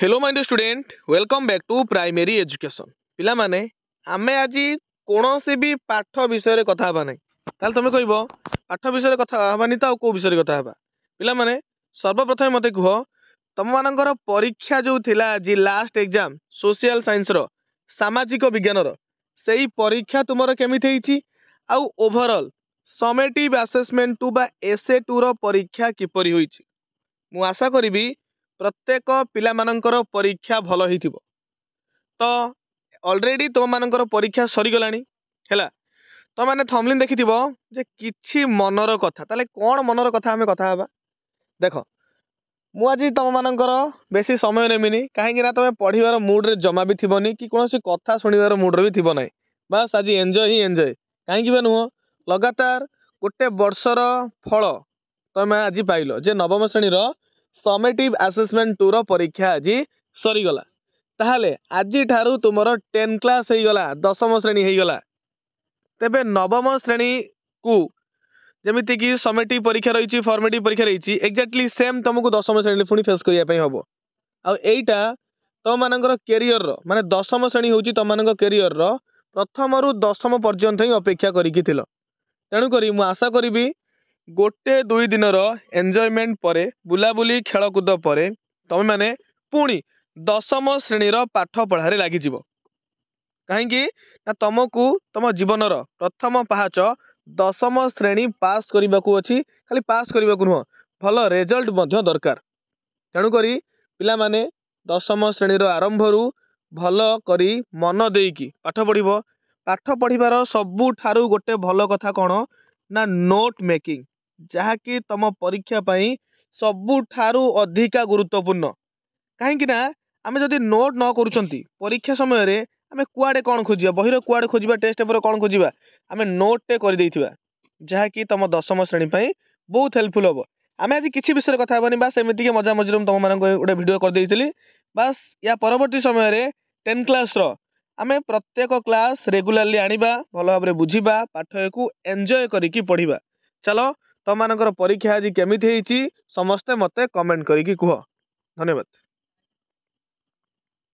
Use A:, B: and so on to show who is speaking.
A: hello mind student welcome back to primary education ପିଲାମାନେ ଆମେ ଆଜି କୌଣସି ବି ପାଠ ବିଷୟରେ କଥା ହେବା ନାହିଁ ତାହେଲେ ତୁମେ କହିବ ପାଠ ବିଷୟରେ କଥା ହେବାନି ତ ଆଉ କେଉଁ ବିଷୟରେ କଥା ହେବା ପିଲାମାନେ ସର୍ବପ୍ରଥମେ ମୋତେ କୁହ ତୁମମାନଙ୍କର ପରୀକ୍ଷା ଯେଉଁ ଥିଲା ଆଜି ଲାଷ୍ଟ ଏକ୍ଜାମ୍ ସୋସିଆଲ୍ ସାଇନ୍ସର ସାମାଜିକ ବିଜ୍ଞାନର ସେଇ ପରୀକ୍ଷା ତୁମର କେମିତି ହେଇଛି ଆଉ ଓଭରଅଲ୍ ସମେଟିଭ୍ ଆସେସମେଣ୍ଟ ଟୁ ବା ଏସ୍ ଏ ଟୁର ପରୀକ୍ଷା କିପରି ହୋଇଛି ମୁଁ ଆଶା କରିବି ପ୍ରତ୍ୟେକ ପିଲାମାନଙ୍କର ପରୀକ୍ଷା ଭଲ ହେଇଥିବ ତ ଅଲରେଡ଼ି ତୁମମାନଙ୍କର ପରୀକ୍ଷା ସରିଗଲାଣି ହେଲା ତୁମମାନେ ଥମ୍ଲିନ୍ ଦେଖିଥିବ ଯେ କିଛି ମନର କଥା ତାହେଲେ କ'ଣ ମନର କଥା ଆମେ କଥା ହେବା ଦେଖ ମୁଁ ଆଜି ତୁମମାନଙ୍କର ବେଶୀ ସମୟ ନେମିନି କାହିଁକିନା ତୁମେ ପଢ଼ିବାର ମୁଡ଼୍ରେ ଜମା ବି ଥିବନି କି କୌଣସି କଥା ଶୁଣିବାର ମୁଡ଼୍ରେ ବି ଥିବ ନାହିଁ ବାସ୍ ଆଜି ଏନ୍ଜୟ ହିଁ ଏନ୍ଜୟ କାହିଁକି ବା ନୁହଁ ଲଗାତାର ଗୋଟେ ବର୍ଷର ଫଳ ତୁମେ ଆଜି ପାଇଲ ଯେ ନବମ ଶ୍ରେଣୀର ସମେଟିଭ୍ ଆସେସମେଣ୍ଟ ଟୁର ପରୀକ୍ଷା ଆଜି ସରିଗଲା ତାହେଲେ ଆଜିଠାରୁ ତୁମର ଟେନ୍ କ୍ଲାସ୍ ହେଇଗଲା ଦଶମ ଶ୍ରେଣୀ ହେଇଗଲା ତେବେ ନବମ ଶ୍ରେଣୀକୁ ଯେମିତିକି ସମେଟିଭ୍ ପରୀକ୍ଷା ରହିଛି ଫର୍ମେଟିଭ୍ ପରୀକ୍ଷା ରହିଛି ଏକ୍ଜାକ୍ଟଲି ସେମ୍ ତୁମକୁ ଦଶମ ଶ୍ରେଣୀରେ ପୁଣି ଫେସ୍ କରିବା ପାଇଁ ହେବ ଆଉ ଏଇଟା ତୁମମାନଙ୍କର କେରିଅରର ମାନେ ଦଶମ ଶ୍ରେଣୀ ହେଉଛି ତୁମମାନଙ୍କ କେରିଅରର ପ୍ରଥମରୁ ଦଶମ ପର୍ଯ୍ୟନ୍ତ ହିଁ ଅପେକ୍ଷା କରିକି ଥିଲ ତେଣୁକରି ମୁଁ ଆଶା କରିବି ଗୋଟେ ଦୁଇ ଦିନର ଏନ୍ଜୟମେଣ୍ଟ ପରେ ବୁଲାବୁଲି ଖେଳକୁଦ ପରେ ତୁମେମାନେ ପୁଣି ଦଶମ ଶ୍ରେଣୀର ପାଠ ପଢ଼ାରେ ଲାଗିଯିବ କାହିଁକି ନା ତୁମକୁ ତୁମ ଜୀବନର ପ୍ରଥମ ପାହାଚ ଦଶମ ଶ୍ରେଣୀ ପାସ୍ କରିବାକୁ ଅଛି ଖାଲି ପାସ୍ କରିବାକୁ ନୁହଁ ଭଲ ରେଜଲ୍ଟ ମଧ୍ୟ ଦରକାର ତେଣୁକରି ପିଲାମାନେ ଦଶମ ଶ୍ରେଣୀର ଆରମ୍ଭରୁ ଭଲ କରି ମନ ଦେଇକି ପାଠ ପଢ଼ିବ ପାଠ ପଢ଼ିବାର ସବୁଠାରୁ ଗୋଟେ ଭଲ କଥା କ'ଣ ନା ନୋଟ୍ ମେକିଂ ଯାହାକି ତୁମ ପରୀକ୍ଷା ପାଇଁ ସବୁଠାରୁ ଅଧିକା ଗୁରୁତ୍ୱପୂର୍ଣ୍ଣ କାହିଁକିନା ଆମେ ଯଦି ନୋଟ୍ ନ କରୁଛନ୍ତି ପରୀକ୍ଷା ସମୟରେ ଆମେ କୁଆଡ଼େ କ'ଣ ଖୋଜିବା ବହିର କୁଆଡ଼େ ଖୋଜିବା ଟେଷ୍ଟ ପେପର୍ରେ କ'ଣ ଖୋଜିବା ଆମେ ନୋଟ୍ଟେ କରିଦେଇଥିବା ଯାହାକି ତୁମ ଦଶମ ଶ୍ରେଣୀ ପାଇଁ ବହୁତ ହେଲ୍ପଫୁଲ୍ ହେବ ଆମେ ଆଜି କିଛି ବିଷୟରେ କଥା ହେବାନି ବାସ୍ ଏମିତିକି ମଜା ମଝିରେ ମୁଁ ତୁମମାନଙ୍କୁ ଗୋଟେ ଭିଡ଼ିଓ କରିଦେଇଥିଲି ବାସ୍ ୟା ପରବର୍ତ୍ତୀ ସମୟରେ ଟେନ୍ କ୍ଲାସ୍ର ଆମେ ପ୍ରତ୍ୟେକ କ୍ଲାସ୍ ରେଗୁଲାରଲି ଆଣିବା ଭଲ ଭାବରେ ବୁଝିବା ପାଠକୁ ଏନ୍ଜୟ କରିକି ପଢ଼ିବା ଚାଲ ତମମାନଙ୍କର ପରୀକ୍ଷା ଆଜି କେମିତି ହେଇଛି ସମସ୍ତେ ମୋତେ କମେଣ୍ଟ କରିକି କୁହ ଧନ୍ୟବାଦ